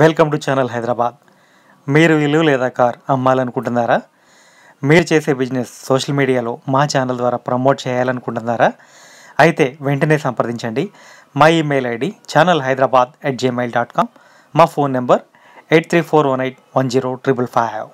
welcome to channel Hyderabad మీరు ఇల్లు లేదా కార్ అమ్మాలనుకుంటున్నారా మీరు చేసే బిజినెస్ సోషల్ మీడియాలో మా ఛానల్ ద్వారా ప్రమోట్ చేయాలనుకుంటున్నారా అయితే వెంటనే సంప్రదించండి మా email ID channel Hyderabad at Gmail dot com మా phone number eight three four one eight one zero triple five